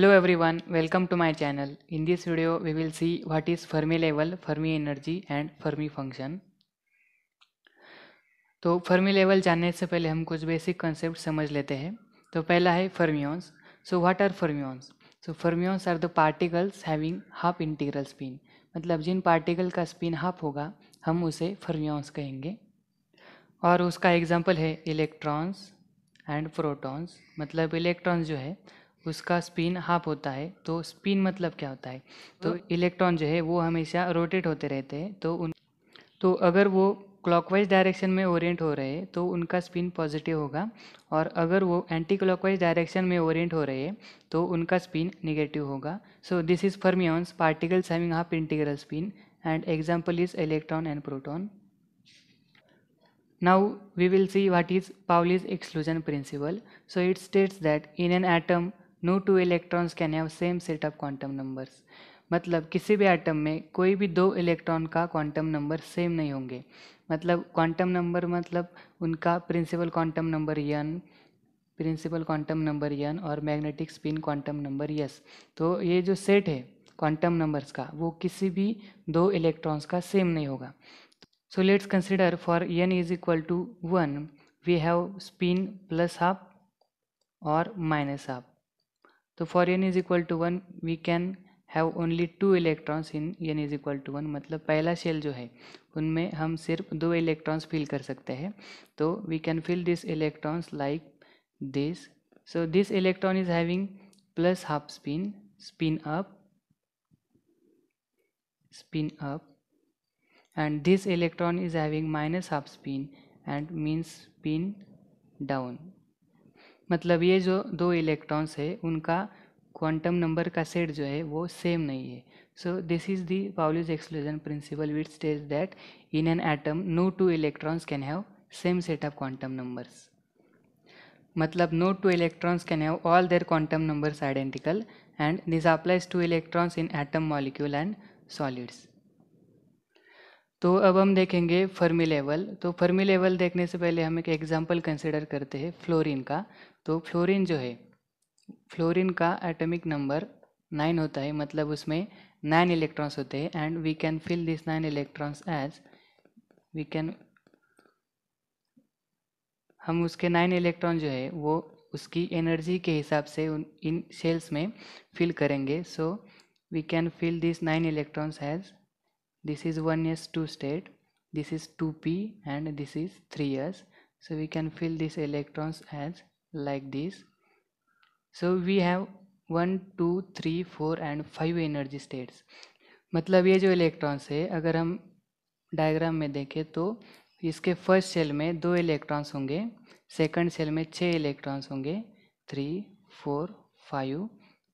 Hello everyone, welcome to my channel. In this video, we will see what is Fermi level, Fermi energy and Fermi function. तो Fermi level जानने से पहले हम कुछ basic concept समझ लेते हैं तो पहला है fermions so what are fermions so fermions are the particles having half integral spin मतलब जिन पार्टिकल का स्पिन हाफ होगा हम उसे फर्मियॉन्स कहेंगे और उसका एग्जाम्पल है इलेक्ट्रॉन्स एंड प्रोटॉन्स मतलब इलेक्ट्रॉन्स जो है उसका स्पिन हाफ होता है तो स्पिन मतलब क्या होता है तो इलेक्ट्रॉन हाँ। जो है वो हमेशा रोटेट होते रहते हैं तो उन तो अगर वो क्लॉकवाइज डायरेक्शन में ओरिएंट हो रहे हैं तो उनका स्पिन पॉजिटिव होगा और अगर वो एंटी क्लॉकवाइज डायरेक्शन में ओरिएंट हो रहे हैं तो उनका स्पिन निगेटिव होगा so this is fermions particles having half integral spin and example is electron and proton Now we will see what is Pauli's exclusion principle. So it states that in an atom no two electrons can have same set of quantum numbers मतलब किसी भी item में कोई भी दो electron का quantum number same नहीं होंगे मतलब क्वांटम नंबर मतलब उनका principal quantum number n principal quantum number n और magnetic spin quantum number s तो ये जो सेट है क्वांटम नंबर्स का वो किसी भी दो इलेक्ट्रॉन्स का सेम नहीं होगा so let's consider for n is equal to one we have spin plus half और माइनस हाफ तो for n is equal to one we can have only two electrons in n is equal to one मतलब पहला shell जो है उनमें हम सिर्फ दो इलेक्ट्रॉन्स फिल कर सकते हैं तो we can fill this electrons like this so this electron is having plus half spin spin up spin up and this electron is having minus half spin and means spin down मतलब ये जो दो electrons है उनका quantum number का set जो है वो सेम नहीं है so this is the Pauli's exclusion principle which states that in an atom no two electrons can have same set of quantum numbers मतलब no two electrons can have all their quantum numbers identical and this applies to electrons in atom molecule and solids तो अब हम देखेंगे Fermi level तो Fermi level देखने से पहले हम एक एग्जांपल कंसीडर करते हैं फ्लोरीन का तो फ्लोरीन जो है फ्लोरीन का एटॉमिक नंबर नाइन होता है मतलब उसमें नाइन इलेक्ट्रॉन्स होते हैं and we can fill this nine electrons as we can हम उसके नाइन इलेक्ट्रॉन जो है वो उसकी एनर्जी के हिसाब से उन इन सेल्स में फिल करेंगे so we can fill this nine electrons has this is one s two state this is two p and this is three 3s so we can fill this electrons has like this so we have one two three four and five energy states मतलब ये जो electrons है अगर हम diagram में देखें तो इसके फर्स्ट सेल में दो इलेक्ट्रॉन्स होंगे सेकंड सेल में छः इलेक्ट्रॉन्स होंगे three four five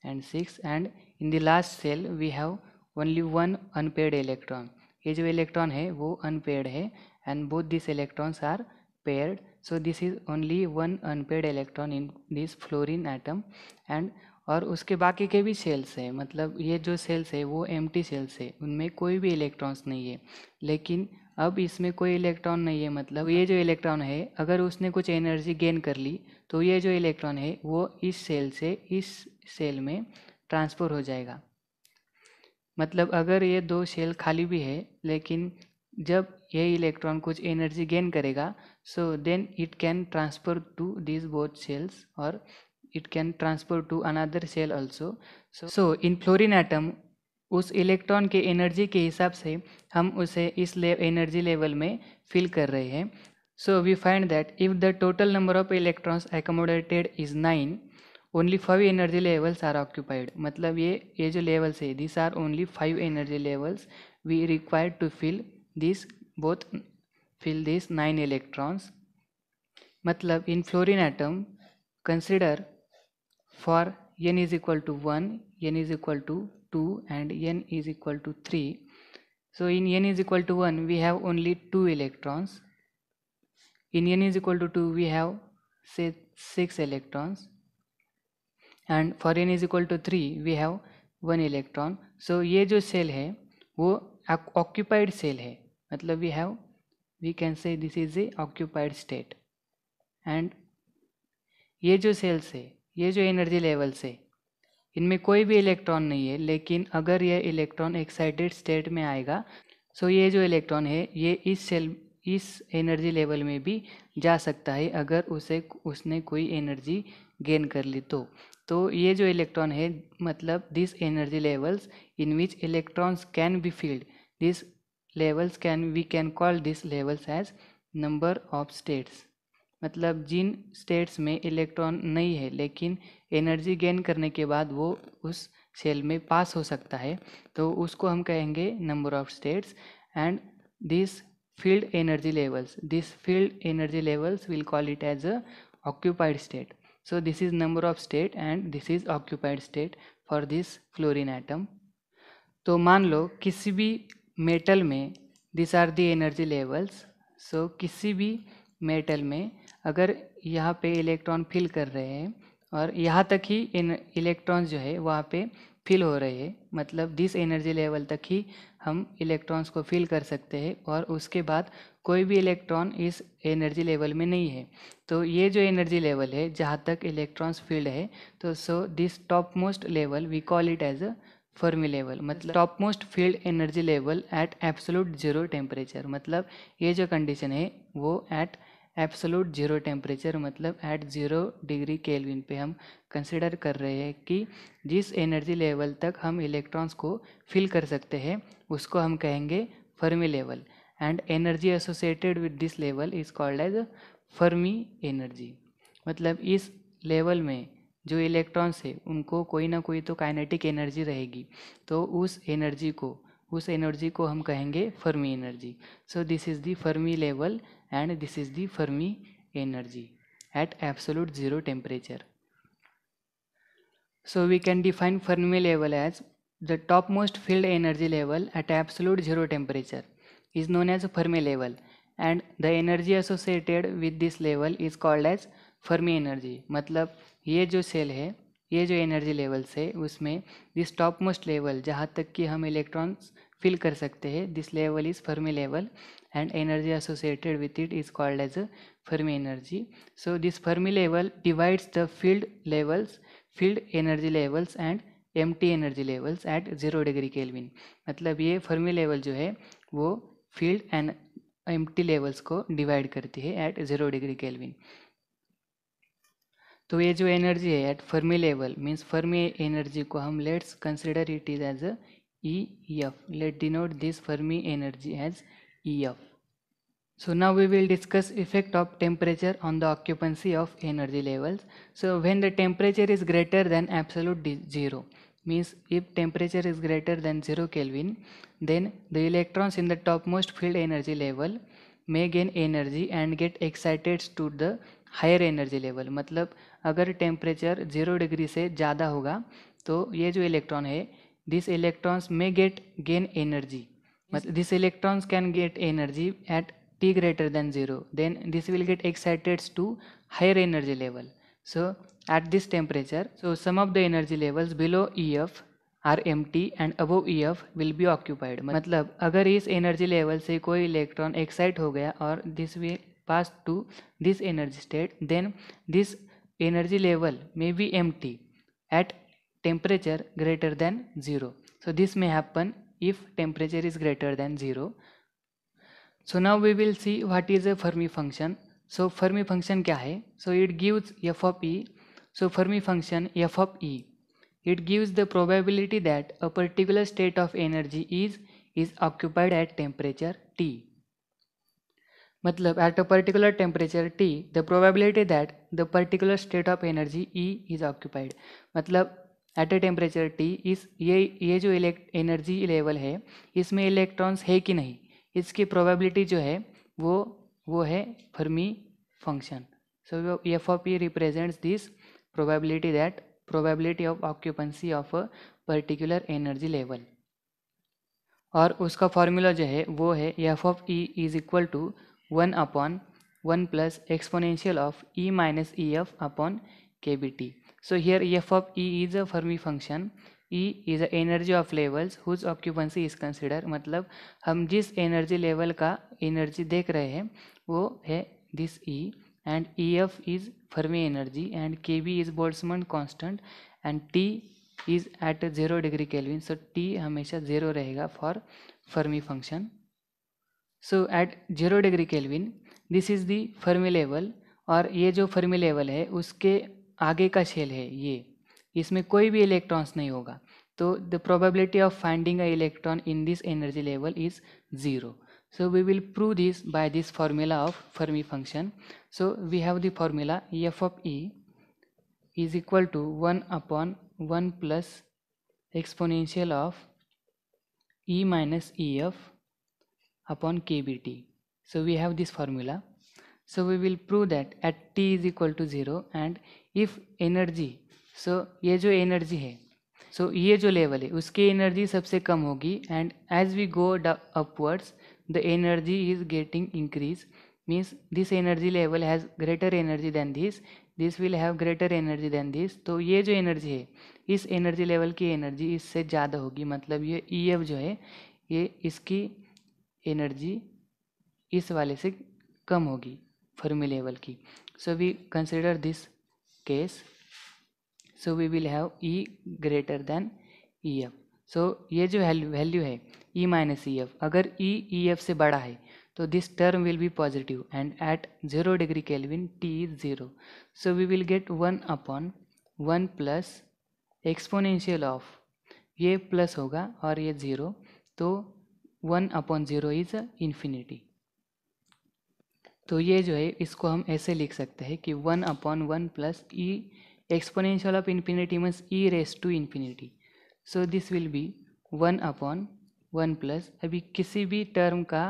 and six and in the last shell we have only one unpaired electron ये जो इलेक्ट्रॉन है वो अनपेड है and both this electrons are paired so this is only one unpaired electron in this fluorine atom and और उसके बाकी के भी सेल्स है मतलब ये जो सेल्स है वो एम टी सेल्स है उनमें कोई भी इलेक्ट्रॉन्स नहीं है लेकिन अब इसमें कोई इलेक्ट्रॉन नहीं है मतलब ये जो इलेक्ट्रॉन है अगर उसने कुछ एनर्जी गेन कर ली तो ये जो इलेक्ट्रॉन है वो इस सेल से इस सेल में ट्रांसफ़र हो जाएगा मतलब अगर ये दो सेल खाली भी है लेकिन जब ये इलेक्ट्रॉन कुछ एनर्जी गेन करेगा so then it can transfer to these both cells or it can transfer to another cell also so, so in fluorine atom उस इलेक्ट्रॉन के एनर्जी के हिसाब से हम उसे इस ले, एनर्जी लेवल में फिल कर रहे हैं so we find that if the total number of electrons accommodated is nine only five energy levels are occupied मतलब ये ये जो लेवल्स है this are only five energy levels we require to fill this both fill these 9 electrons मतलब in fluorine atom consider for n is equal to 1 n is equal to 2 and n is equal to 3 so in n is equal to 1 we have only 2 electrons in n is equal to 2 we have say 6 electrons and for n is equal to 3 we have 1 electron so ये जो cell है वो occupied shell है मतलब we have we can say this is a occupied state and ये जो sales है ये जो एनर्जी लेवल्स है इनमें कोई भी इलेक्ट्रॉन नहीं है लेकिन अगर यह इलेक्ट्रॉन एक्साइटेड स्टेट में आएगा सो ये जो इलेक्ट्रॉन है ये इस सेल इस एनर्जी लेवल में भी जा सकता है अगर उसे उसने कोई एनर्जी गेन कर ली तो तो ये जो इलेक्ट्रॉन है मतलब this energy levels in which electrons can be filled this levels can we can call this levels as number of states मतलब जिन स्टेट्स में इलेक्ट्रॉन नहीं है लेकिन एनर्जी गेन करने के बाद वो उस सेल में पास हो सकता है तो उसको हम कहेंगे number of states and this filled energy levels this filled energy levels will call it as a occupied state so this is number of state and this is occupied state for this fluorine item तो मान लो किसी भी metal में this are the energy levels so किसी भी metal में अगर यहाँ पे इलेक्ट्रॉन फिल कर रहे हैं और यहाँ तक ही इन इलेक्ट्रॉन्स जो है वहाँ पे फिल हो रहे हैं मतलब दिस एनर्जी लेवल तक ही हम इलेक्ट्रॉन्स को फिल कर सकते हैं और उसके बाद कोई भी इलेक्ट्रॉन इस एनर्जी लेवल में नहीं है तो ये जो एनर्जी लेवल है जहाँ तक इलेक्ट्रॉन्स फील्ड है तो so this top most level we call it as a Fermi level मतलब top most filled energy level at absolute zero temperature मतलब ये जो कंडीशन है वो एट एब्सोलूट जीरो टेम्परेचर मतलब एट जीरो डिग्री केल्विन पे हम कंसिडर कर रहे हैं कि जिस एनर्जी लेवल तक हम इलेक्ट्रॉन्स को फिल कर सकते हैं उसको हम कहेंगे Fermi level and energy associated with this level is called as Fermi energy मतलब इस लेवल में जो इलेक्ट्रॉन्स है उनको कोई ना कोई तो काइनेटिक एनर्जी रहेगी तो उस एनर्जी को उस एनर्जी को हम कहेंगे Fermi energy so this is the Fermi level and this is the Fermi energy at absolute zero temperature so we can define Fermi level as the top most filled energy level at absolute zero temperature is known as Fermi level and the energy associated with this level is called as Fermi energy मतलब ये जो cell है ये जो energy levels है उसमें this top most level जहाँ तक कि हम इलेक्ट्रॉन्स फिल कर सकते हैं this level is Fermi level and energy associated with it is called as a Fermi energy so this Fermi level divides the filled levels filled energy levels and empty energy levels at zero degree kelvin मतलब ये Fermi level जो है वो filled and empty levels को divide करती है eight zero degree kelvin तो ये जो एनर्जी है at Fermi level means Fermi energy को हम let's consider it is as a E F let denote this Fermi energy as E F So now we will discuss effect of temperature on the occupancy of energy levels. So when the temperature is greater than absolute zero, means if temperature is greater than 0 Kelvin, then the electrons in the topmost field energy level may gain energy and get excited to the higher energy level. अगर temperature zero degree से ज़्यादा होगा तो ये जो electron है this electrons में get gain energy मतलब this electrons can get energy at greater than zero then this will get excited to higher energy level so at this temperature so some of the energy levels below E F are empty and above E F will be occupied मतलब अगर इस energy level से कोई electron excite हो गया और this will pass to this energy state then this energy level may be empty at temperature greater than 0 so this may happen if temperature is greater than 0 so now we will see what is a Fermi function so Fermi function kya hai so it gives f of e so Fermi function f of e it gives the probability that a particular state of energy is is occupied at temperature T मतलब at a particular temperature T the probability that the particular state of energy E is occupied मतलब at a temperature T इस ये ये जो elect energy level है इसमें electrons है कि नहीं इसकी प्रोबेबिलिटी जो है वो वो है Fermi function so F of E represents this probability that probability of occupancy of a particular energy level और उसका फॉर्मूला जो है वो है F of E is equal to one upon one plus exponential of E minus E F upon K B T so here F of E is a Fermi function E is a energy of levels whose occupancy is consider मतलब हम जिस energy level का energy देख रहे हैं वो है this E and E F is Fermi energy and K B is Boltzmann constant and T is at zero degree kelvin so T हमेशा जीरो रहेगा for Fermi function so at zero degree kelvin this is the Fermi level और ये जो Fermi level है उसके आगे का shell है ये इसमें कोई भी इलेक्ट्रॉन्स नहीं होगा तो the probability of finding a electron in this energy level is zero so we will prove this by this formula of Fermi function so we have the formula F of E is equal to one upon one plus exponential of E minus E F upon kBT. So we have this formula. So we will prove that at t is equal to zero and if energy so ये जो energy है सो so ये जो level है उसकी energy सबसे कम होगी and as we go upwards the energy is getting increase means this energy level has greater energy than this this will have greater energy than this तो ये जो एनर्जी है इस एनर्जी लेवल की एनर्जी इससे ज़्यादा होगी मतलब ये ई e एफ जो है ये इसकी एनर्जी इस वाले से कम होगी फर्मी लेवल की so we consider this case so we will have E greater than E F so ये जो वैल्यू है ई माइनस ई एफ अगर ई ई एफ से बड़ा है तो this term will be positive and at zero degree kelvin T is zero so we will get one upon one plus exponential of ये plus होगा और ये ज़ीरो तो one upon zero is infinity तो ये जो है इसको हम ऐसे लिख सकते हैं कि one upon one plus E exponential of infinity means E raise to infinity so this will be one upon one plus अभी किसी भी टर्म का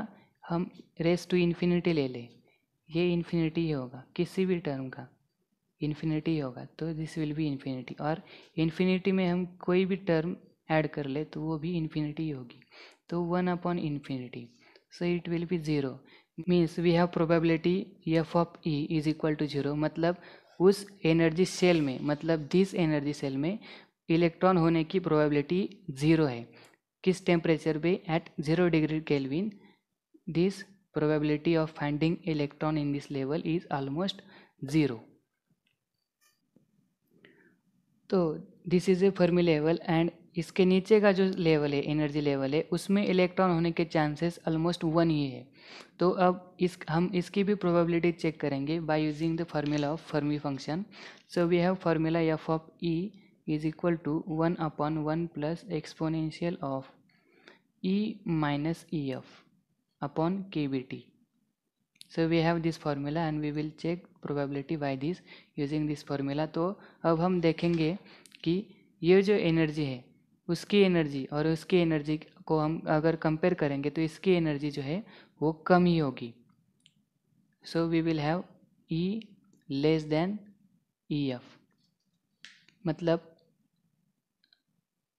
हम रेस टू इन्फिनिटी ले लें ये इन्फिनिटी ही होगा किसी भी टर्म का इन्फिनिटी होगा तो दिस विल बी इन्फिनिटी और इन्फिनिटी में हम कोई भी टर्म ऐड कर ले तो वो भी इन्फिनिटी होगी तो one upon infinity so it will be zero means we have probability F of E is equal to zero मतलब उस एनर्जी सेल में मतलब दिस एनर्जी सेल में इलेक्ट्रॉन होने की प्रोबेबिलिटी ज़ीरो है किस टेम्परेचर पे at zero degree kelvin this probability of finding electron in this level is almost zero तो this is a Fermi level and इसके नीचे का जो लेवल है एनर्जी लेवल है उसमें इलेक्ट्रॉन होने के चांसेस ऑलमोस्ट वन ही है तो अब इस हम इसकी भी प्रोबेबिलिटी चेक करेंगे by using the formula of Fermi function so we have formula F of E is equal to one upon one plus exponential of E minus E F upon K B T so we have this formula and we will check probability by this using this formula तो अब हम देखेंगे कि ये जो energy है उसकी energy और उसकी एनर्जी को हम अगर कंपेयर करेंगे तो इसकी एनर्जी जो है वो कम ही होगी so we will have E less than E F मतलब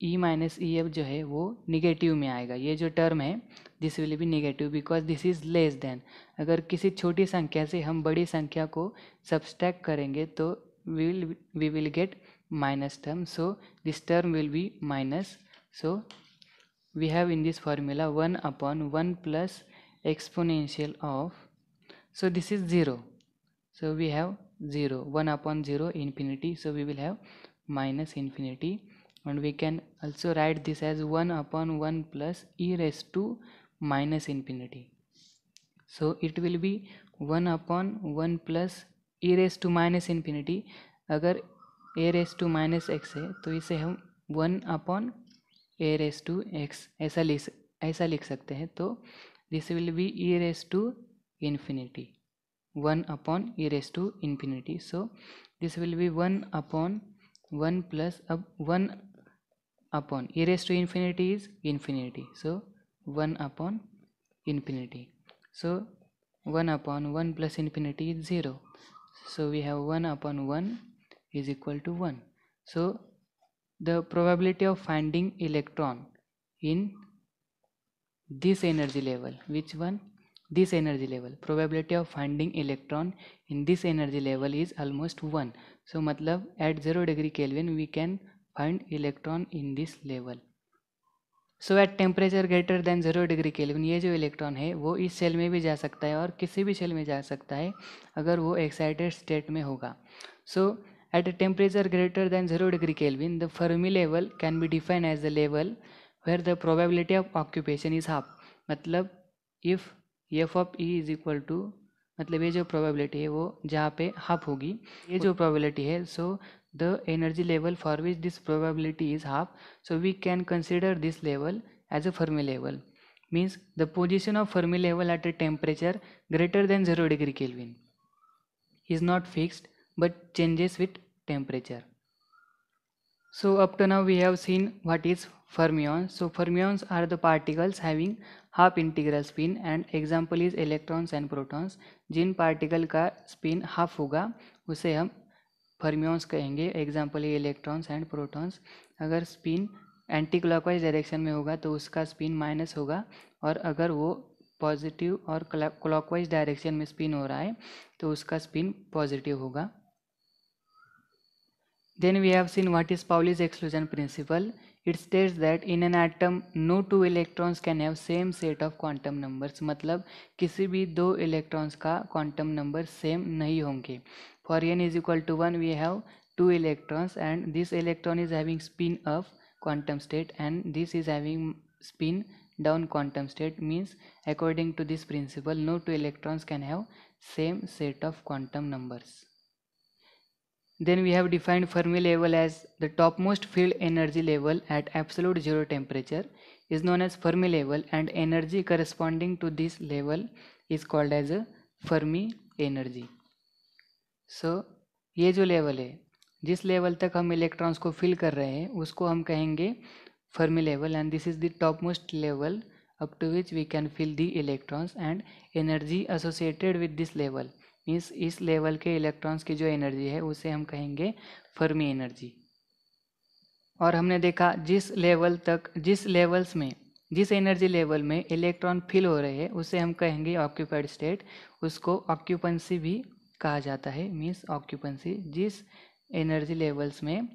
ई माइनस ई एफ जो है वो निगेटिव में आएगा ये जो टर्म है this will be negative because this is less than अगर किसी छोटी संख्या से हम बड़ी संख्या को सब्सट्रैक्ट करेंगे तो we will we will get minus term so this term will be minus so we have in this formula 1 upon 1 plus exponential of so this is 0 so we have 0 1 upon 0 infinity so we will have minus infinity and we can also write this as 1 upon 1 plus e raised to minus infinity so it will be 1 upon 1 plus e raised to minus infinity अगर A raise to minus X है तो इसे हम one upon A raise to X ऐसा लिख ऐसा लिख सकते हैं तो this will be E raise to infinity one upon E raise to infinity so this will be one upon one plus अब one upon E raise to infinity is infinity so one upon infinity so one upon one plus infinity is zero so we have one upon one is equal to 1 so the probability of finding electron in this energy level which one this energy level probability of finding electron in this energy level is almost 1 so matlab at 0 degree kelvin we can find electron in this level so at temperature greater than zero degree kelvin ये जो electron है वो इस cell में भी जा सकता है और किसी भी सेल में जा सकता है अगर वो एक्साइटेड स्टेट में होगा so so, At a temperature greater than 0 degree Kelvin, the Fermi level can be defined as the level where the probability of occupation is half. मतलब if F of E is equal to मतलब ये जो probability है वो जहाँ पे half होगी ये जो प्रोबेबिलिटी है so the energy level for which this probability is half so we can consider this level as a Fermi level means the position of Fermi level at a temperature greater than zero degree kelvin is not fixed but changes with temperature. So up to now we have seen what is fermion. So fermions are the particles having half integral spin and example is electrons and protons. जिन particle का spin half होगा उसे हम fermions कहेंगे example electrons and protons. Protons अगर spin anti clockwise direction में होगा तो उसका स्पिन माइनस होगा और अगर वो पॉजिटिव और क्लॉकवाइज डायरेक्शन में स्पिन हो रहा है तो उसका स्पिन पॉजिटिव होगा Then we have seen what is Pauli's exclusion principle. It states that in an atom, no two electrons can have same set of quantum numbers. मतलब किसी भी दो electrons का quantum number same नहीं होंगे. For n is equal to one, we have two electrons, and this electron is having spin up quantum state, and this is having spin down quantum state. Means according to this principle, no two electrons can have same set of quantum numbers. Then we have defined Fermi level as the topmost field energy level at absolute zero temperature is known as Fermi level and energy corresponding to this level is called as a Fermi energy. so, ye jo level hai jis level tak hum electrons ko fill kar rahe hain usko hum kahenge fermi level and this is the topmost level up to which we can fill the electrons and energy associated with this level means इस level के electrons की जो energy है उसे हम कहेंगे Fermi energy और हमने देखा जिस लेवल तक जिस लेवल्स में जिस एनर्जी लेवल में इलेक्ट्रॉन फिल हो रहे हैं उसे हम कहेंगे ऑक्यूपाइड स्टेट उसको ऑक्यूपेंसी भी कहा जाता है मीन्स ऑक्यूपेंसी जिस एनर्जी लेवल्स में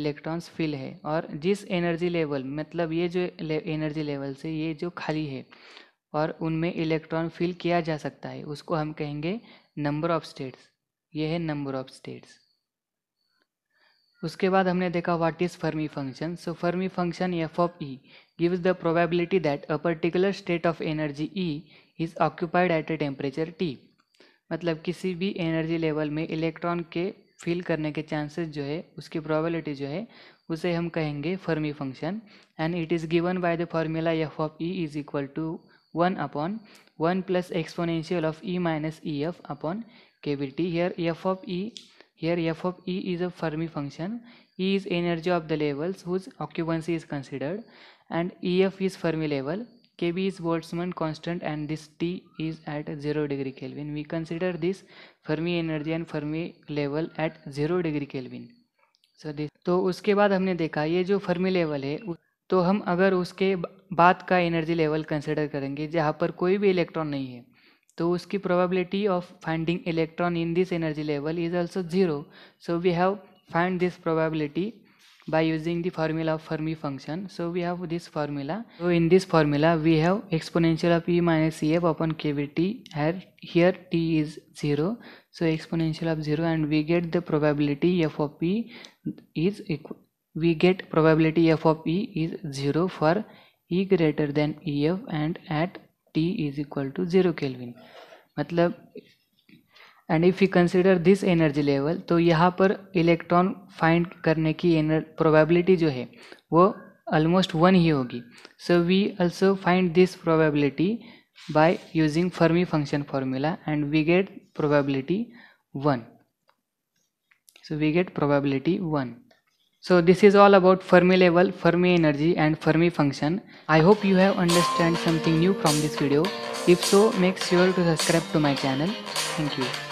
इलेक्ट्रॉन्स फिल है और जिस एनर्जी लेवल मतलब ये जो एनर्जी लेवल से ये जो खाली है और उनमें इलेक्ट्रॉन फिल किया जा सकता है उसको हम कहेंगे नंबर ऑफ स्टेट्स ये है नंबर ऑफ स्टेट्स उसके बाद हमने देखा what is Fermi function so Fermi function F of E gives the probability that a particular state of energy E is occupied at a temperature T मतलब किसी भी energy level में electron के fill करने के चांसेस जो है उसकी प्रोबेबिलिटी जो है उसे हम कहेंगे Fermi function and it is given by the formula F of E is equal to 1 upon 1 plus exponential of e minus ef upon cavity. Here f of e, here f of e is a Fermi function. E is energy of the levels whose occupancy is considered and ef is Fermi level. Kb is Boltzmann constant and this T is at 0 degree Kelvin. We consider this Fermi energy and Fermi level at 0 degree Kelvin. So this तो उसके बाद हमने देखा ये जो Fermi level है तो हम अगर उसके बाद का एनर्जी लेवल कंसिडर करेंगे जहाँ पर कोई भी इलेक्ट्रॉन नहीं है तो उसकी probability of finding electron in this energy level is also zero so we have find this probability by using the formula of Fermi function so we have this formula so in this formula we have exponential of E minus C F upon K V T here here T is zero so exponential of zero and we get the probability F of P is equal we gate probability F of P is zero for E greater than E F and at T is equal to zero kelvin मतलब and if you consider this energy level तो यहाँ पर electron find करने की एनर probability जो है वो almost one ही होगी so we also find this probability by using Fermi function formula and we get probability 1. So we get probability 1. So this is all about Fermi level, Fermi energy and Fermi function. I hope you have understand something new from this video. If so, make sure to subscribe to my channel. Thank you.